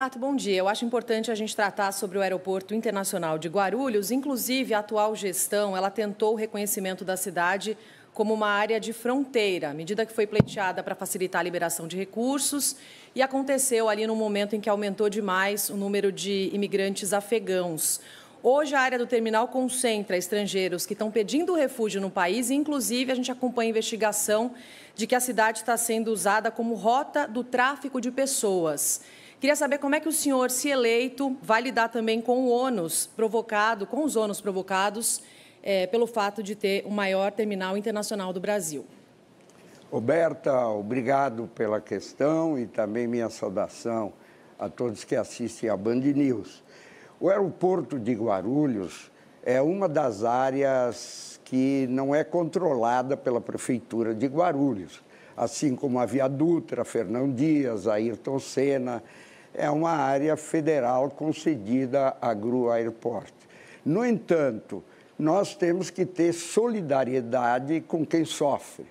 Renato, bom dia. Eu acho importante a gente tratar sobre o Aeroporto Internacional de Guarulhos. Inclusive, a atual gestão, ela tentou o reconhecimento da cidade como uma área de fronteira, medida que foi pleiteada para facilitar a liberação de recursos e aconteceu ali no momento em que aumentou demais o número de imigrantes afegãos. Hoje, a área do terminal concentra estrangeiros que estão pedindo refúgio no país e, inclusive, a gente acompanha a investigação de que a cidade está sendo usada como rota do tráfico de pessoas. Queria saber como é que o senhor, se eleito, vai lidar também com o ônus provocado, com os ônus provocados é, pelo fato de ter o maior terminal internacional do Brasil. Roberta, obrigado pela questão e também minha saudação a todos que assistem à Band News. O aeroporto de Guarulhos é uma das áreas que não é controlada pela prefeitura de Guarulhos assim como a via Dutra, Fernão Dias, Ayrton Senna. É uma área federal concedida à GRU Airport. No entanto, nós temos que ter solidariedade com quem sofre.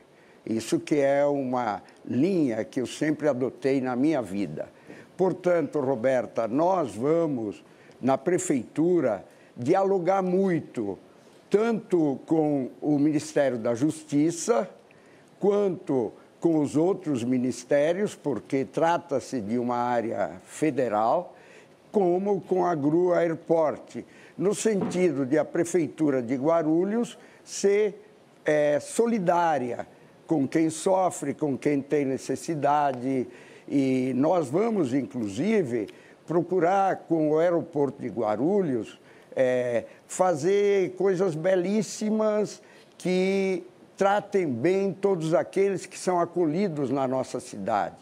Isso que é uma linha que eu sempre adotei na minha vida. Portanto, Roberta, nós vamos, na prefeitura, dialogar muito, tanto com o Ministério da Justiça, quanto com os outros ministérios, porque trata-se de uma área federal, como com a GRU Airport, no sentido de a Prefeitura de Guarulhos ser é, solidária com quem sofre, com quem tem necessidade. E nós vamos, inclusive, procurar com o aeroporto de Guarulhos é, fazer coisas belíssimas que tratem bem todos aqueles que são acolhidos na nossa cidade.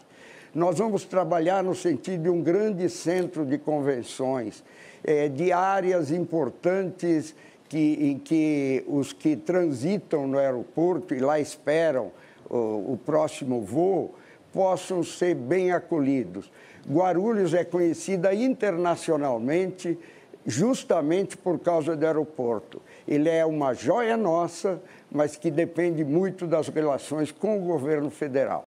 Nós vamos trabalhar no sentido de um grande centro de convenções, é, de áreas importantes que, em que os que transitam no aeroporto e lá esperam o, o próximo voo possam ser bem acolhidos. Guarulhos é conhecida internacionalmente justamente por causa do aeroporto. Ele é uma joia nossa, mas que depende muito das relações com o governo federal.